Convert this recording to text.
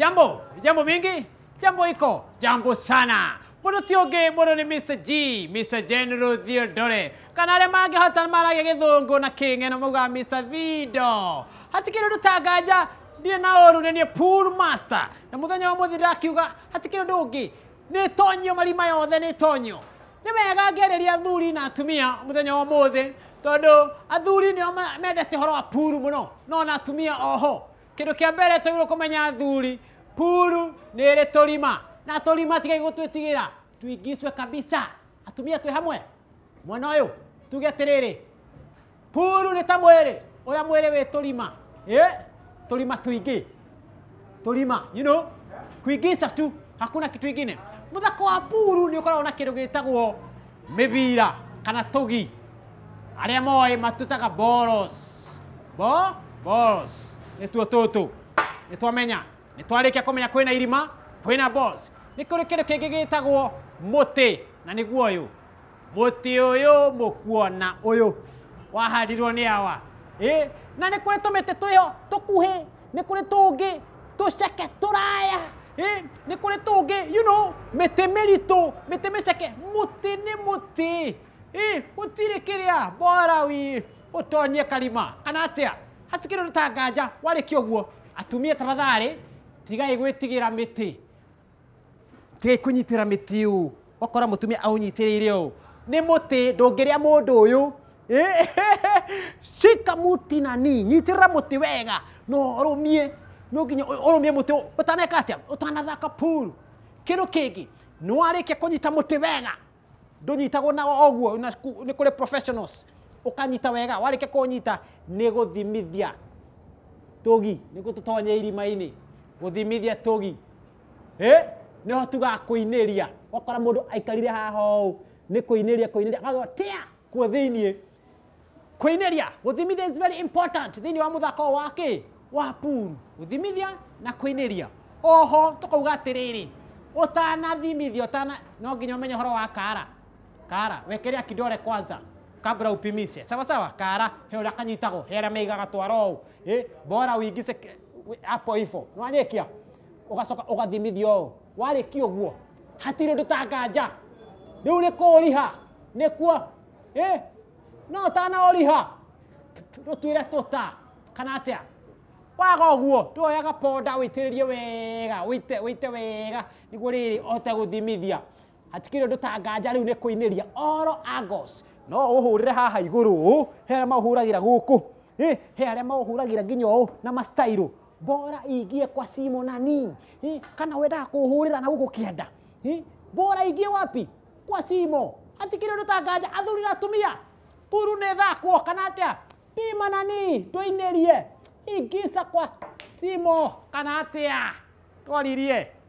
Jambo, jambo mingi, jambo iko, jambo sana. Muno ti ungi muno ni Mr. G, Mr. General Theodore. Kana aria mangihota maragia githungu na king'eno maugaga Mr. Thido. Hatikire ndu ta nganja ndirĩ na ũru nĩ niĩ pool master na mũthenya wa mũthĩ ndakiuga hatikĩrĩ ũndũ ũngĩ nĩ tonyio marima yothe nĩ tonyio nĩ wega ngereria athuri na atumia mũthenya wa mũthĩ tondũ athuri nĩo mendete horo wa pool muno no na atumia oho kindu kia mbere twagirwo kumenya thuri puru nä rä tå rima na tå rima tigai gå twä tigä ra kabisa atumia twä hamwe mwena å yå tuge atä rä rä puru nä ta mwä rä å rä a mwä rä wä tå rima tå rima tå you know kuingica tu hakuna kitu ingine muthako wa puru nä å koragwo na kä ndå gä tagwo mä bira kana tå gi arä a moä matutaga boros bo boros nä tuo tå tå nä twamenya nä twarä kia kå menya kwä na irima kwä na bos nä kå rä kä ndå kä ngä gä tagwo må tä na nä guo å yå må tä å yå må kuona å yå wahandirwo nä awa na nä kå rä tå mä tä twä ho tå kuhä nä kå rä tå ngä tå ceke tå raya nä kå rä tå ngä you know, mä tä mä ritå mä tä mä ceke må tä nä må tä gå tirä kä rä a bora å tonyie karima kana atä a hatigä rwo ta nganja warä kä å guo atumia tabatharä tigai gwä tigä ra mä tä tigai kå nyitä ra mä tä å wakora må tumia aå nyitä rä ire å nä må tä ndå ngä rä a må ndå å yå muti nyitä rä ra må tä wega no å mie no nginya mie må tä å taneka atä a å tanathaka puru kä ndå kä ngä nä warä kia kå nyita må tä wega ndå nyitagwo na oguo nä kå rä professionals ukanyita wega wareke kunyita ni guthimithia tugi ni gututonya irima-ini guthimithia tugi eh niho hotuga kuiniria wakora mundu aikarire haha uu ni kuiniria kuiniria agatwo tia kuo thiinie kuiniria guthimithia is very important thiini wa muthako wake wa puru guthimithia na kuiniria oho tukauga atiriri utanathimithia utana no ginyo umenye horo wa kara kara wekeria kidore kwanza kabra upimise sawa sawa kara hera kanyitago hera meiga gatwaro eh bora uigise hapo ifo nwanyekia ugacoka ugathimithio warĩkia ũguo hatirĩ ũndũ ta nganja rĩu nĩ kũũriha nĩkuo ĩ no ũtanaũriha rũtuĩre tũta kana atĩa waga ũguo ndwoyaga ponda wĩitĩrĩrie wega wĩite wĩite wega nĩguo rĩrĩ ote gũthimithia hatikĩrĩ ũndũ ta nganja rĩu nĩ kũinĩria oro agos no uhurire haha iguru he aria mahuragira guku he ragä ra nginya å na mastairu bora igie kwa simu nani kana wendaga kuhurira na guku kienda bora igie wapi kwa simu atikire ndå tanganja athuri na atumia kuru nä thakwo kana atä pima nani twä inä rie ingisa kwa simo kana atä a twaririe